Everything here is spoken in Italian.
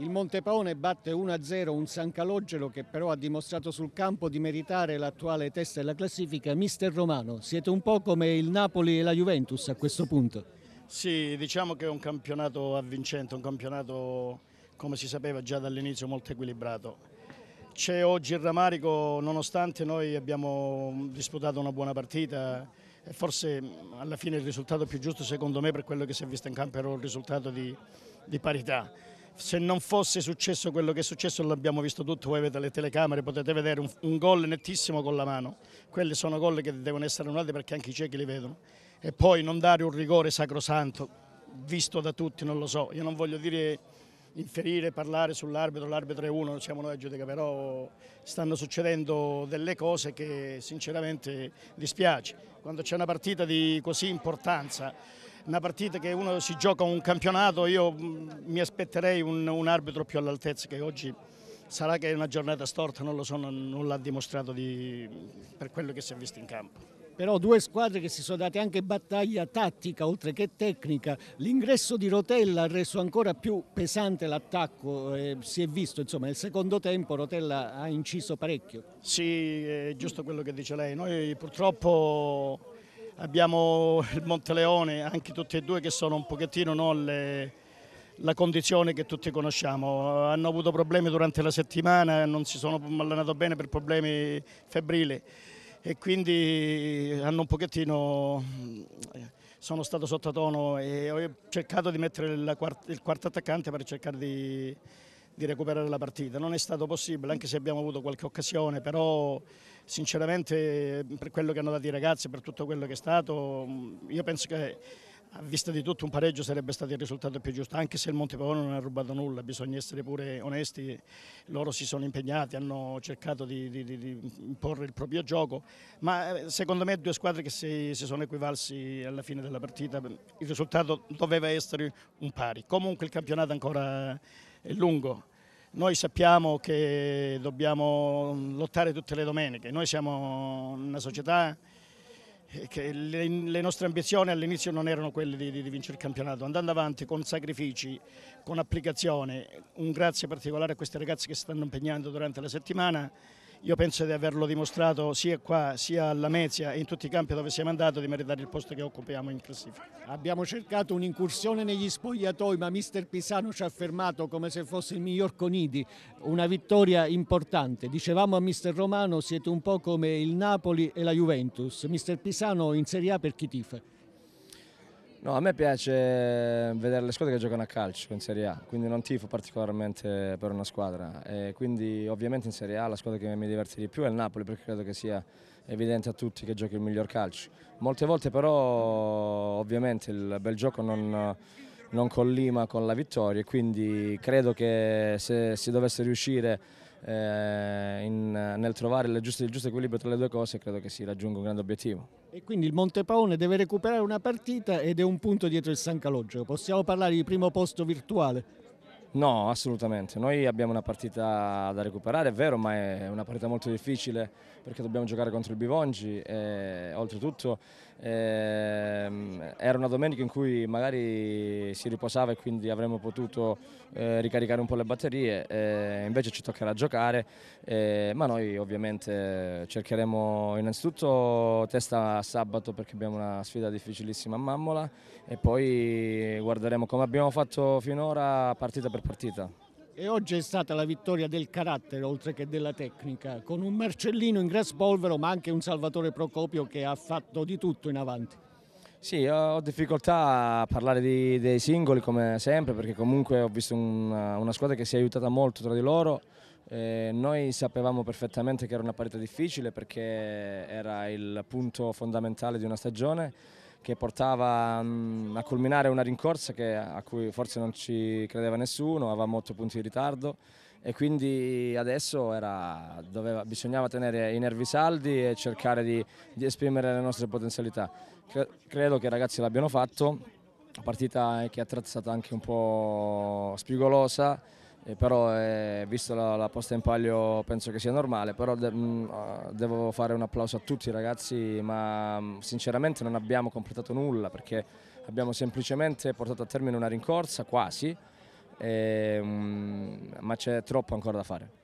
Il Montepaone batte 1-0 un San Calogero che però ha dimostrato sul campo di meritare l'attuale testa della classifica. Mister Romano, siete un po' come il Napoli e la Juventus a questo punto? Sì, diciamo che è un campionato avvincente, un campionato come si sapeva già dall'inizio molto equilibrato. C'è oggi il ramarico nonostante noi abbiamo disputato una buona partita e forse alla fine il risultato più giusto secondo me per quello che si è visto in campo era un risultato di, di parità se non fosse successo quello che è successo l'abbiamo visto tutto, voi avete le telecamere, potete vedere un, un gol nettissimo con la mano, quelli sono gol che devono essere annullati perché anche i ciechi li vedono e poi non dare un rigore sacrosanto visto da tutti, non lo so, io non voglio dire inferire, parlare sull'arbitro, l'arbitro è uno, non siamo noi a giudica, però stanno succedendo delle cose che sinceramente dispiace. Quando c'è una partita di così importanza una partita che uno si gioca un campionato, io mm, mi aspetterei un, un arbitro più all'altezza che oggi sarà che è una giornata storta, non lo so, non, non l'ha dimostrato di, per quello che si è visto in campo però due squadre che si sono date anche battaglia tattica oltre che tecnica. L'ingresso di Rotella ha reso ancora più pesante l'attacco, eh, si è visto, insomma, nel secondo tempo Rotella ha inciso parecchio. Sì, è giusto quello che dice lei. Noi purtroppo abbiamo il Monteleone, anche tutti e due che sono un pochettino no, le, la condizione che tutti conosciamo. Hanno avuto problemi durante la settimana, non si sono allenato bene per problemi febbrili e quindi hanno un pochettino sono stato sottotono e ho cercato di mettere il quarto, il quarto attaccante per cercare di di recuperare la partita. Non è stato possibile, anche se abbiamo avuto qualche occasione, però sinceramente per quello che hanno dato i ragazzi, per tutto quello che è stato, mm, io penso che a vista di tutto un pareggio sarebbe stato il risultato più giusto, anche se il Montepavone non ha rubato nulla, bisogna essere pure onesti, loro si sono impegnati, hanno cercato di, di, di imporre il proprio gioco, ma eh, secondo me due squadre che si, si, sono equivalsi alla fine della partita, il risultato doveva essere un pari, comunque il campionato ancora è lungo, noi sappiamo che dobbiamo lottare tutte le domeniche, noi siamo una società che le, le nostre ambizioni all'inizio non erano quelle di, di, di, vincere il campionato, andando avanti con sacrifici, con applicazione, un grazie particolare a questi ragazzi che si stanno impegnando durante la settimana io penso di averlo dimostrato sia qua sia alla Mezia e in tutti i campi dove siamo andati di meritare il posto che occupiamo in classifica. Abbiamo cercato un'incursione negli spogliatoi ma mister Pisano ci ha fermato come se fosse il miglior Conidi, una vittoria importante. Dicevamo a mister Romano siete un po' come il Napoli e la Juventus. Mister Pisano in Serie A per chi tifa? No, a me piace vedere le squadre che giocano a calcio in Serie A, quindi non tifo particolarmente per una squadra. E quindi ovviamente in Serie A la squadra che mi diverte di più è il Napoli perché credo che sia evidente a tutti che giochi il miglior calcio. Molte volte però ovviamente il bel gioco non, non collima con la vittoria e quindi credo che se si dovesse riuscire eh, in, nel trovare giuste, il giusto equilibrio tra le due cose credo che si raggiunga un grande obiettivo. E quindi il Montepaone deve recuperare una partita ed è un punto dietro il San Calogero, possiamo parlare di primo posto virtuale? No, assolutamente. Noi abbiamo una partita da recuperare, è vero, ma è una partita molto difficile perché dobbiamo giocare contro il Bivongi e oltretutto eh, era una domenica in cui magari si riposava e quindi avremmo potuto eh, ricaricare un po' le batterie, eh, invece ci toccherà giocare, eh, ma noi ovviamente cercheremo innanzitutto testa a sabato perché abbiamo una sfida difficilissima a Mammola e poi guarderemo come abbiamo fatto finora partita per partita. E oggi è stata la vittoria del carattere oltre che della tecnica, con un Marcellino in polvero ma anche un Salvatore Procopio che ha fatto di tutto in avanti. Sì, ho difficoltà a parlare di, dei singoli come sempre perché comunque ho visto una, una squadra che si è aiutata molto tra di loro. Eh, noi sapevamo perfettamente che era una partita difficile perché era il punto fondamentale di una stagione che portava mm, a culminare una rincorsa che, a cui forse non ci credeva nessuno, avevamo 8 punti di ritardo e quindi adesso era, doveva, bisognava tenere i nervi saldi e cercare di, di esprimere le nostre potenzialità. Cre credo che i ragazzi l'abbiano fatto, partita che a tratti è stata anche un po' spigolosa, e eh, però eh, visto la, la, posta in palio penso che sia normale, però de mh, mm, ah, devo fare un applauso a tutti i ragazzi, ma mh, mm, sinceramente non abbiamo completato nulla perché abbiamo semplicemente portato a termine una rincorsa, quasi, e, mh, mm, ma c'è troppo ancora da fare.